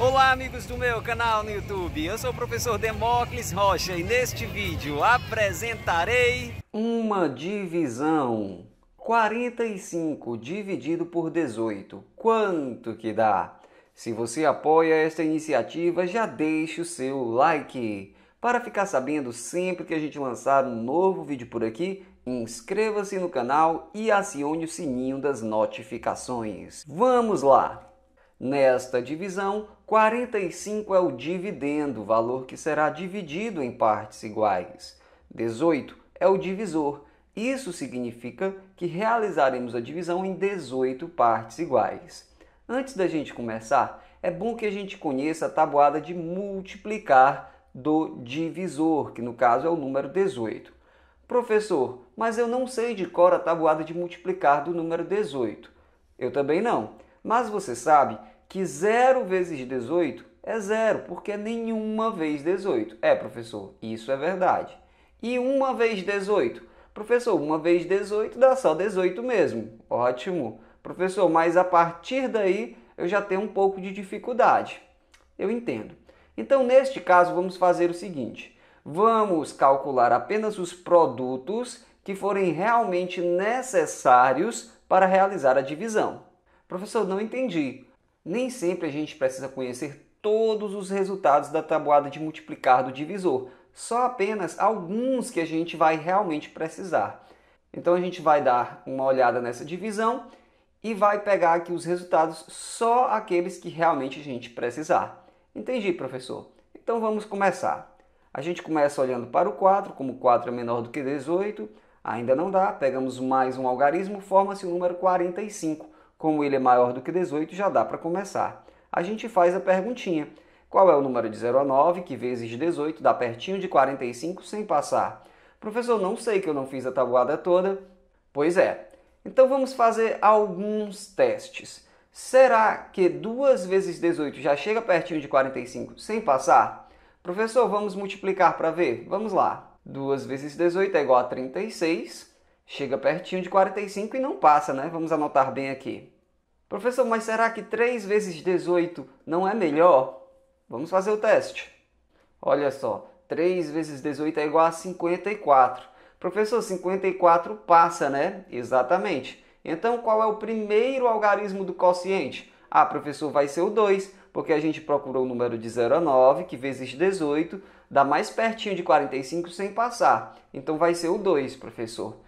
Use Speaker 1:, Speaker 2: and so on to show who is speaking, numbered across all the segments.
Speaker 1: Olá amigos do meu canal no YouTube, eu sou o professor Demócles Rocha e neste vídeo apresentarei uma divisão 45 dividido por 18, quanto que dá? Se você apoia esta iniciativa, já deixe o seu like. Para ficar sabendo sempre que a gente lançar um novo vídeo por aqui, inscreva-se no canal e acione o sininho das notificações. Vamos lá! Nesta divisão, 45 é o dividendo, valor que será dividido em partes iguais. 18 é o divisor. Isso significa que realizaremos a divisão em 18 partes iguais. Antes da gente começar, é bom que a gente conheça a tabuada de multiplicar do divisor, que no caso é o número 18. Professor, mas eu não sei de cor a tabuada de multiplicar do número 18. Eu também não. Mas você sabe que 0 vezes 18 é zero, porque é nenhuma vez 18. É, professor, isso é verdade. E uma vez 18? Professor, uma vez 18 dá só 18 mesmo. Ótimo. Professor, mas a partir daí eu já tenho um pouco de dificuldade. Eu entendo. Então, neste caso, vamos fazer o seguinte: vamos calcular apenas os produtos que forem realmente necessários para realizar a divisão. Professor, não entendi. Nem sempre a gente precisa conhecer todos os resultados da tabuada de multiplicar do divisor, só apenas alguns que a gente vai realmente precisar. Então a gente vai dar uma olhada nessa divisão e vai pegar aqui os resultados só aqueles que realmente a gente precisar. Entendi, professor? Então vamos começar. A gente começa olhando para o 4, como 4 é menor do que 18, ainda não dá, pegamos mais um algarismo, forma-se o número 45 como ele é maior do que 18, já dá para começar. A gente faz a perguntinha. Qual é o número de 0 a 9, que vezes 18 dá pertinho de 45 sem passar? Professor, não sei que eu não fiz a tabuada toda. Pois é. Então vamos fazer alguns testes. Será que 2 vezes 18 já chega pertinho de 45 sem passar? Professor, vamos multiplicar para ver? Vamos lá. 2 vezes 18 é igual a 36. Chega pertinho de 45 e não passa, né? Vamos anotar bem aqui. Professor, mas será que 3 vezes 18 não é melhor? Vamos fazer o teste. Olha só, 3 vezes 18 é igual a 54. Professor, 54 passa, né? Exatamente. Então, qual é o primeiro algarismo do quociente? Ah, professor, vai ser o 2, porque a gente procurou o número de 0 a 9, que vezes 18 dá mais pertinho de 45 sem passar. Então, vai ser o 2, professor.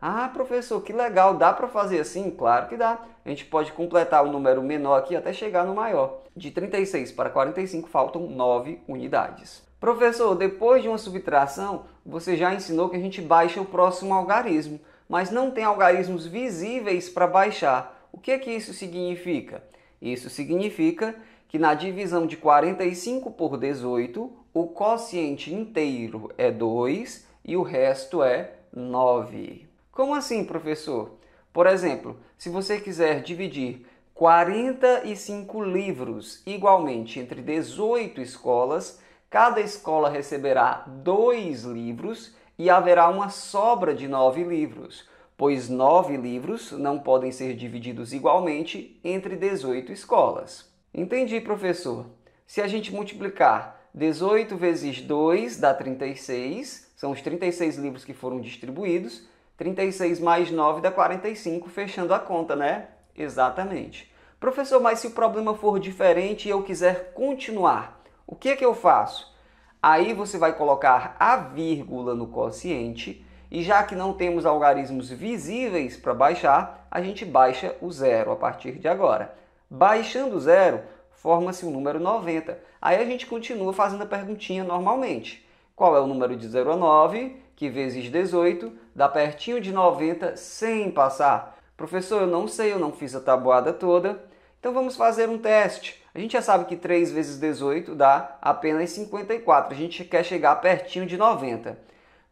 Speaker 1: Ah, professor, que legal, dá para fazer assim? Claro que dá. A gente pode completar o um número menor aqui até chegar no maior. De 36 para 45 faltam 9 unidades. Professor, depois de uma subtração, você já ensinou que a gente baixa o próximo algarismo, mas não tem algarismos visíveis para baixar. O que é que isso significa? Isso significa que na divisão de 45 por 18, o quociente inteiro é 2 e o resto é 9. Como assim, professor? Por exemplo, se você quiser dividir 45 livros igualmente entre 18 escolas, cada escola receberá dois livros e haverá uma sobra de nove livros, pois nove livros não podem ser divididos igualmente entre 18 escolas. Entendi, professor. Se a gente multiplicar 18 vezes 2 dá 36, são os 36 livros que foram distribuídos, 36 mais 9 dá 45, fechando a conta, né? Exatamente. Professor, mas se o problema for diferente e eu quiser continuar, o que é que eu faço? Aí você vai colocar a vírgula no quociente e já que não temos algarismos visíveis para baixar, a gente baixa o zero a partir de agora. Baixando o zero, forma-se o número 90. Aí a gente continua fazendo a perguntinha normalmente. Qual é o número de 0 a 9? que vezes 18 dá pertinho de 90 sem passar. Professor, eu não sei, eu não fiz a tabuada toda, então vamos fazer um teste. A gente já sabe que 3 vezes 18 dá apenas 54, a gente quer chegar pertinho de 90.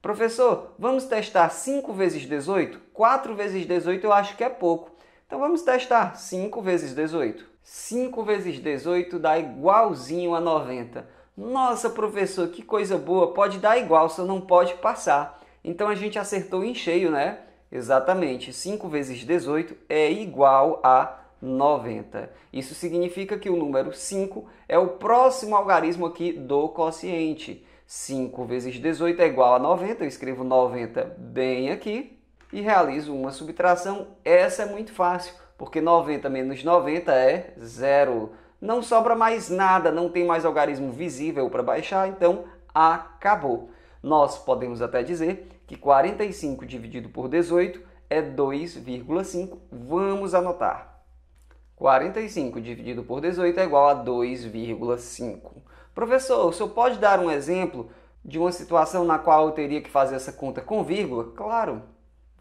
Speaker 1: Professor, vamos testar 5 vezes 18? 4 vezes 18 eu acho que é pouco. Então vamos testar 5 vezes 18. 5 vezes 18 dá igualzinho a 90. Nossa, professor, que coisa boa, pode dar igual, só não pode passar. Então a gente acertou em cheio, né? Exatamente, 5 vezes 18 é igual a 90. Isso significa que o número 5 é o próximo algarismo aqui do quociente. 5 vezes 18 é igual a 90, eu escrevo 90 bem aqui e realizo uma subtração. Essa é muito fácil, porque 90 menos 90 é zero não sobra mais nada, não tem mais algarismo visível para baixar, então acabou. Nós podemos até dizer que 45 dividido por 18 é 2,5. Vamos anotar. 45 dividido por 18 é igual a 2,5. Professor, o senhor pode dar um exemplo de uma situação na qual eu teria que fazer essa conta com vírgula? Claro.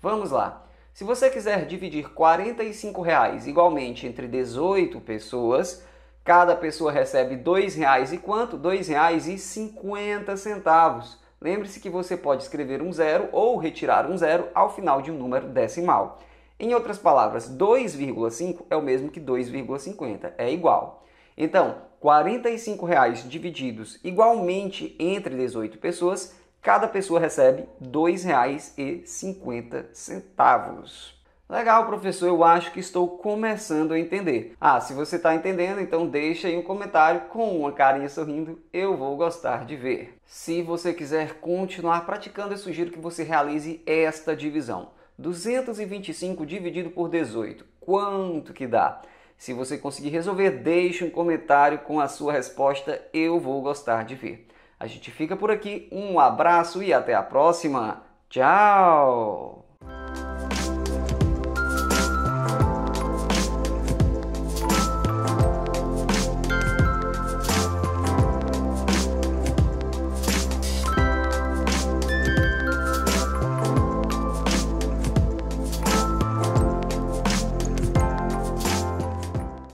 Speaker 1: Vamos lá. Se você quiser dividir R$ 45 reais igualmente entre 18 pessoas, Cada pessoa recebe dois reais e quanto? Dois reais e cinquenta centavos. Lembre-se que você pode escrever um zero ou retirar um zero ao final de um número decimal. Em outras palavras, 2,5 é o mesmo que 2,50, é igual. Então, R$ reais divididos igualmente entre 18 pessoas, cada pessoa recebe R$ 2,50. Legal, professor, eu acho que estou começando a entender. Ah, se você está entendendo, então deixa aí um comentário com uma carinha sorrindo, eu vou gostar de ver. Se você quiser continuar praticando, eu sugiro que você realize esta divisão. 225 dividido por 18. Quanto que dá? Se você conseguir resolver, deixe um comentário com a sua resposta, eu vou gostar de ver. A gente fica por aqui, um abraço e até a próxima. Tchau!